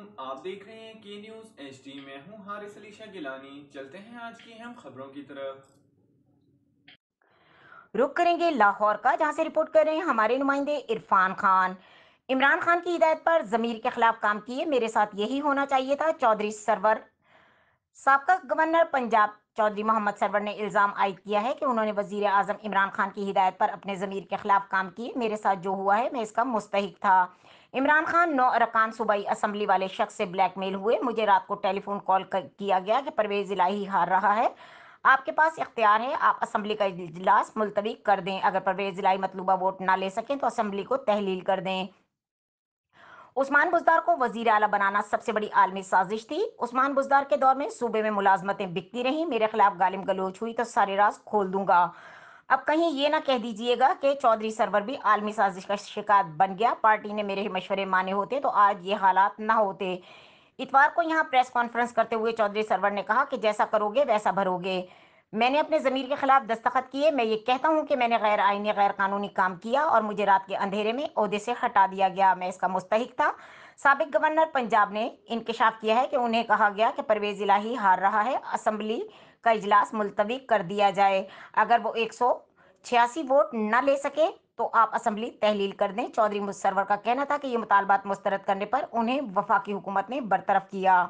वालेकुम आप देख रहे हैं के न्यूज़ एच डी मैं हूँ हारिस अलीशा गिलानी चलते हैं आज की अहम खबरों की तरफ रुक करेंगे लाहौर का जहां से रिपोर्ट कर रहे हैं हमारे नुमाइंदे इरफान खान इमरान खान की हिदायत पर जमीर के खिलाफ काम किए मेरे साथ यही होना चाहिए था चौधरी सरवर सबका गवर्नर पंजाब चौधरी मोहम्मद सरवर ने इल्ज़ाम आयद किया है कि उन्होंने वजीर अजम इमरान खान की हिदायत पर अपने ज़मीर के खिलाफ काम किए मेरे साथ जो हुआ है मैं इसका मुस्तक था इमरान खान नौ अरकान सूबाई असम्बली वाले शख्स से ब्लैकमेल हुए मुझे रात को टेलीफोन कॉल किया गया कि परवेज़ इलाही हार रहा है आपके पास इख्तियार है आप असम्बली का इजलास मुलतवी कर दें अगर परवेज़ इलाही मतलूबा वोट ना ले सकें तो असम्बली को तहलील कर दें उस्मान बुजदार को वजीर अला बनाना सबसे बड़ी आलमी साजिश थी उस्मान बुजदार के दौर में सूबे में मुलाजमतें बिकती रही मेरे खिलाफ गालिम गलोच हुई तो सारे राज खोल दूंगा अब कहीं ये ना कह दीजिएगा कि चौधरी सरवर भी आलमी साजिश का शिकार बन गया पार्टी ने मेरे मशवरे माने होते तो आज ये हालात ना होते इतवार को यहाँ प्रेस कॉन्फ्रेंस करते हुए चौधरी सरवर ने कहा कि जैसा करोगे वैसा भरोगे मैंने अपने ज़मीर के खिलाफ दस्तखत किए मैं ये कहता हूँ कि मैंने गैर आइनी गैर कानूनी काम किया और मुझे रात के अंधेरे में अहदे से हटा दिया गया मैं इसका मुस्तक था सबक गवर्नर पंजाब ने इंकशाफ किया है कि उन्हें कहा गया कि परवेज़ इलाही हार रहा है असम्बली का इजलास मुलतवी कर दिया जाए अगर वो एक सौ छियासी वोट न ले सके तो आप असम्बली तहलील कर दें चौधरी मुसरवर का कहना था कि ये मुतालबात मुस्तरद करने पर उन्हें वफाकी हुकूमत ने बरतरफ किया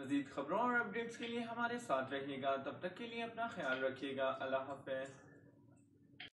मजीद खबरों और अपडेट्स के लिए हमारे साथ रहिएगा तब तक के लिए अपना ख्याल रखिएगा अल्लाह हाफिज